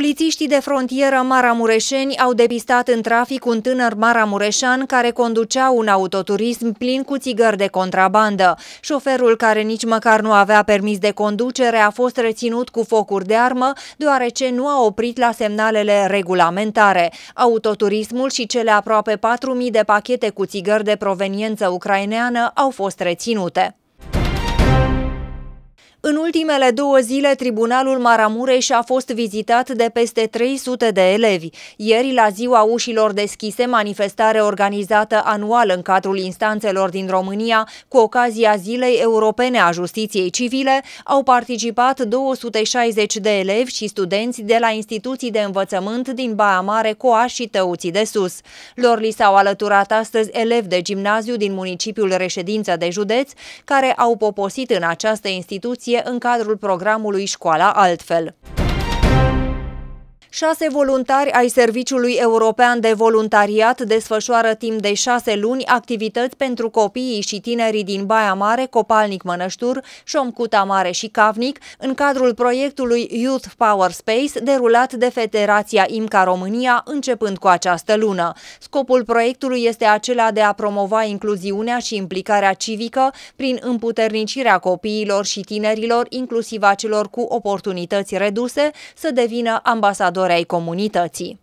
Polițiștii de frontieră maramureșeni au depistat în trafic un tânăr maramureșan care conducea un autoturism plin cu țigări de contrabandă. Șoferul, care nici măcar nu avea permis de conducere, a fost reținut cu focuri de armă, deoarece nu a oprit la semnalele regulamentare. Autoturismul și cele aproape 4.000 de pachete cu țigări de proveniență ucraineană au fost reținute. În ultimele două zile, Tribunalul Maramureș a fost vizitat de peste 300 de elevi. Ieri, la ziua ușilor deschise, manifestare organizată anual în cadrul instanțelor din România, cu ocazia Zilei Europene a Justiției Civile, au participat 260 de elevi și studenți de la instituții de învățământ din Baia Mare, Coa și Tăuții de Sus. Lor li s-au alăturat astăzi elevi de gimnaziu din municipiul Reședință de Județ, care au poposit în această instituție în cadrul programului Școala Altfel. Șase voluntari ai Serviciului European de Voluntariat desfășoară timp de șase luni activități pentru copiii și tinerii din Baia Mare, Copalnic Mănăștur, Șomcuta Mare și Cavnic, în cadrul proiectului Youth Power Space, derulat de Federația IMCA România, începând cu această lună. Scopul proiectului este acela de a promova incluziunea și implicarea civică prin împuternicirea copiilor și tinerilor, inclusiv a celor cu oportunități reduse, să devină ambasador donatori comunității.